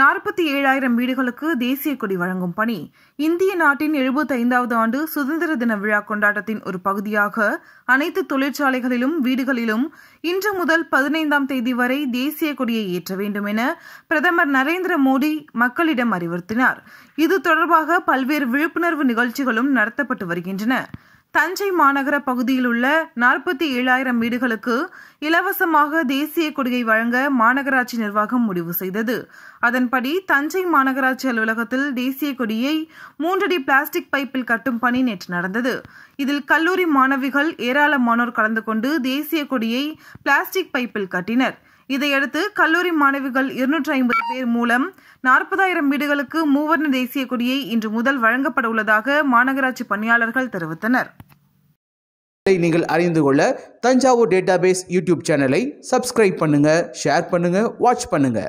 நாற்பத்தி ஏழாயிரம் வீடுகளுக்கு தேசிய கொடி வழங்கும் பணி இந்திய நாட்டின் எழுபத்தைந்தாவது ஆண்டு சுதந்திர தின விழா கொண்டாட்டத்தின் ஒரு பகுதியாக அனைத்து தொழிற்சாலைகளிலும் வீடுகளிலும் இன்று முதல் பதினைந்தாம் தேதி வரை தேசிய கொடியை ஏற்ற வேண்டும் என பிரதமர் நரேந்திர மோடி மக்களிடம் அறிவுறுத்தினார் இது தொடர்பாக பல்வேறு விழிப்புணர்வு நிகழ்ச்சிகளும் நடத்தப்பட்டு வருகின்றன தஞ்சை மாநகர பகுதியில் உள்ள நாற்பத்தி ஏழாயிரம் வீடுகளுக்கு இலவசமாக தேசிய கொடியை வழங்க மாநகராட்சி நிர்வாகம் முடிவு செய்தது அதன்படி தஞ்சை மாநகராட்சி அலுவலகத்தில் தேசிய கொடியை மூன்றடி பிளாஸ்டிக் பைப்பில் கட்டும் பணி நேற்று நடந்தது இதில் கல்லூரி மாணவிகள் ஏராளமானோர் கலந்து கொண்டு தேசிய கொடியை பிளாஸ்டிக் பைப்பில் கட்டினர் இதையடுத்து கல்லூரி மாணவிகள் இருநூற்றி ஐம்பது பேர் மூலம் நாற்பதாயிரம் வீடுகளுக்கு மூவர்ண தேசிய கொடியை இன்று முதல் வழங்கப்பட உள்ளதாக மாநகராட்சி பணியாளர்கள் தெரிவித்தனர் நீங்கள் அறிந்து கொள்ள தஞ்சாவூர் டேட்டாபேஸ் யூடியூப் சேனலை சப்ஸ்கிரைப் பண்ணுங்க ஷேர் பண்ணுங்க வாட்ச் பண்ணுங்க